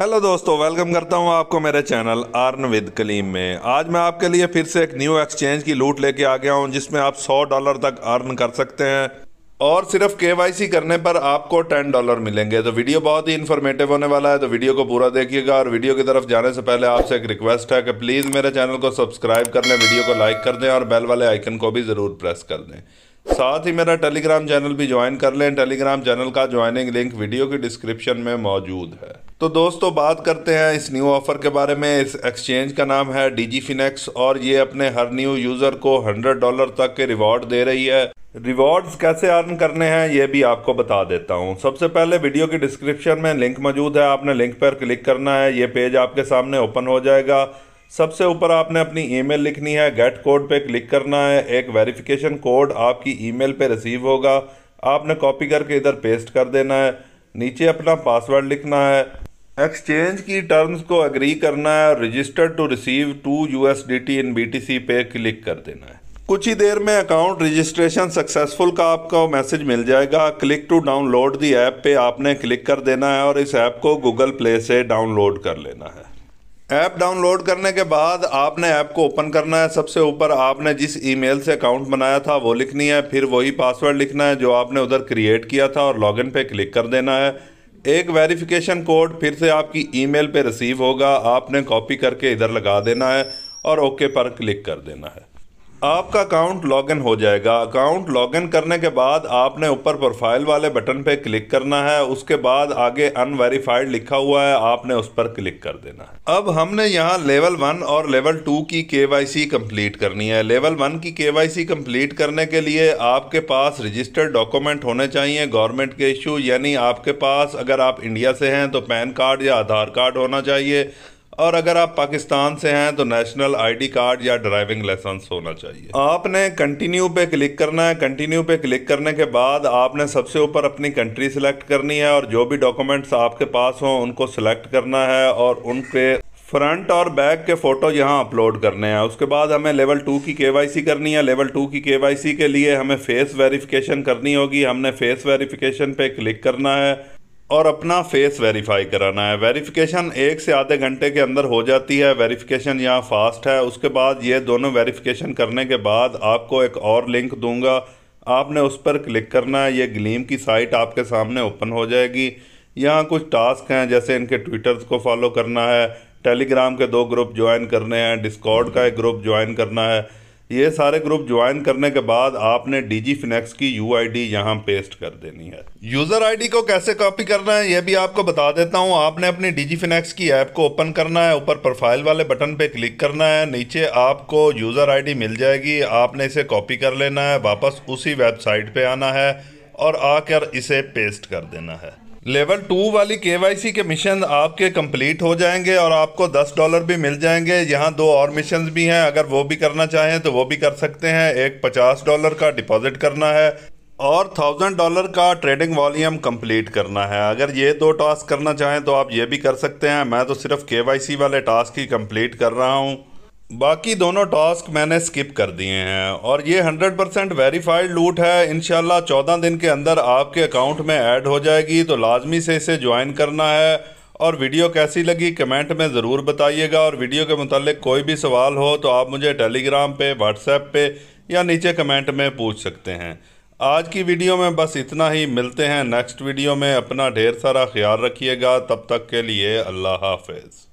hello दोस्तों welcome करता हूं आपको मेरे चैनल अर्न विद कलीम में आज मैं आपके लिए फिर से एक न्यू एक्सचेंज की लूट लेके आ गया हूं जिसमें आप 100 डॉलर तक अर्न कर सकते हैं और सिर्फ के करने पर आपको 10 डॉलर मिलेंगे तो वीडियो बहुत ही इन्फॉर्मेटिव होने वाला है तो वीडियो को पूरा देखिएगा और वीडियो की तरफ जाने से पहले आपसे एक रिक्वेस्ट है कि प्लीज़ मेरे चैनल को सब्सक्राइब कर लें वीडियो को लाइक कर दें और बेल वाले आइकन को भी ज़रूर प्रेस कर दें साथ ही मेरा टेलीग्राम चैनल भी ज्वाइन कर लें टेलीग्राम चैनल का ज्वाइनिंग लिंक वीडियो के डिस्क्रिप्शन में मौजूद है तो दोस्तों बात करते हैं इस न्यू ऑफ़र के बारे में इस एक्सचेंज का नाम है डीजी फिनेक्स और ये अपने हर न्यू यूज़र को हंड्रेड डॉलर तक के रिवॉर्ड दे रही है रिवॉर्ड्स कैसे अर्न करने हैं ये भी आपको बता देता हूँ सबसे पहले वीडियो के डिस्क्रिप्शन में लिंक मौजूद है आपने लिंक पर क्लिक करना है ये पेज आपके सामने ओपन हो जाएगा सबसे ऊपर आपने अपनी ईमेल लिखनी है गेट कोड पे क्लिक करना है एक वेरिफिकेशन कोड आपकी ईमेल पे रिसीव होगा आपने कॉपी करके इधर पेस्ट कर देना है नीचे अपना पासवर्ड लिखना है एक्सचेंज की टर्म्स को अग्री करना है registered to receive to U S D T in B T C पे क्लिक कर देना है कुछ ही देर में अकाउंट रजिस्ट्रेशन सक्सेसफुल का आपको मैसेज मिल जाएगा click to download the app पे आपने क्लिक कर देना है और इस ऐप को गूगल प्ले से डाउनलोड कर लेना है ऐप डाउनलोड करने के बाद आपने ऐप को ओपन करना है सबसे ऊपर आपने जिस ईमेल से अकाउंट बनाया था वो लिखनी है फिर वही पासवर्ड लिखना है जो आपने उधर क्रिएट किया था और लॉगिन पे क्लिक कर देना है एक वेरिफिकेशन कोड फिर से आपकी ईमेल पे रिसीव होगा आपने कॉपी करके इधर लगा देना है और ओके पर क्लिक कर देना है आपका अकाउंट लॉगिन हो जाएगा अकाउंट लॉगिन करने के बाद आपने ऊपर प्रोफाइल वाले बटन पे क्लिक करना है उसके बाद आगे अनवेरीफाइड लिखा हुआ है आपने उस पर क्लिक कर देना है अब हमने यहाँ लेवल वन और लेवल टू की केवाईसी कंप्लीट करनी है लेवल वन की केवाईसी कंप्लीट करने के लिए आपके पास रजिस्टर्ड डॉक्यूमेंट होने चाहिए गवर्नमेंट के इशू यानी आपके पास अगर आप इंडिया से हैं तो पैन कार्ड या आधार कार्ड होना चाहिए और अगर आप पाकिस्तान से हैं तो नेशनल आईडी कार्ड या ड्राइविंग लाइसेंस होना चाहिए आपने कंटिन्यू पे क्लिक करना है कंटिन्यू पे क्लिक करने के बाद आपने सबसे ऊपर अपनी कंट्री सिलेक्ट करनी है और जो भी डॉक्यूमेंट्स आपके पास हों उनको सिलेक्ट करना है और उनके फ्रंट और बैक के फ़ोटो यहाँ अपलोड करने हैं उसके बाद हमें लेवल टू की के करनी है लेवल टू की के के लिए हमें फ़ेस वेरिफिकेशन करनी होगी हमने फ़ेस वेरिफिकेशन पे क्लिक करना है और अपना फेस वेरीफाई कराना है वेरिफिकेशन एक से आधे घंटे के अंदर हो जाती है वेरिफिकेशन यहाँ फास्ट है उसके बाद ये दोनों वेरिफिकेशन करने के बाद आपको एक और लिंक दूंगा आपने उस पर क्लिक करना है ये ग्लीम की साइट आपके सामने ओपन हो जाएगी यहाँ कुछ टास्क हैं जैसे इनके ट्विटर्स को फॉलो करना है टेलीग्राम के दो ग्रुप ज्वाइन करने हैं डिस्कॉर्ड का एक ग्रुप ज्वाइन करना है ये सारे ग्रुप ज्वाइन करने के बाद आपने डी जी फिनेक्स की यू आई डी यहाँ पेस्ट कर देनी है यूज़र आई डी को कैसे कॉपी करना है ये भी आपको बता देता हूँ आपने अपनी डी जी फिनेक्स की ऐप को ओपन करना है ऊपर प्रोफाइल वाले बटन पे क्लिक करना है नीचे आपको यूज़र आई डी मिल जाएगी आपने इसे कॉपी कर लेना है वापस उसी वेबसाइट पर आना है और आकर इसे पेस्ट कर देना है लेवल टू वाली केवाईसी के मिशन आपके कंप्लीट हो जाएंगे और आपको दस डॉलर भी मिल जाएंगे यहाँ दो और मिशन भी हैं अगर वो भी करना चाहें तो वो भी कर सकते हैं एक पचास डॉलर का डिपॉजिट करना है और थाउजेंड डॉलर का ट्रेडिंग वॉल्यूम कंप्लीट करना है अगर ये दो टास्क करना चाहें तो आप ये भी कर सकते हैं मैं तो सिर्फ केवाईसी वाले टास्क ही कंप्लीट कर रहा हूँ बाकी दोनों टास्क मैंने स्किप कर दिए हैं और ये 100% परसेंट वेरीफाइड लूट है इन चौदह दिन के अंदर आपके अकाउंट में ऐड हो जाएगी तो लाजमी से इसे ज्वाइन करना है और वीडियो कैसी लगी कमेंट में ज़रूर बताइएगा और वीडियो के मतलब कोई भी सवाल हो तो आप मुझे टेलीग्राम पे व्हाट्सएप पे या नीचे कमेंट में पूछ सकते हैं आज की वीडियो में बस इतना ही मिलते हैं नेक्स्ट वीडियो में अपना ढेर सारा ख्याल रखिएगा तब तक के लिए अल्लाह हाफिज़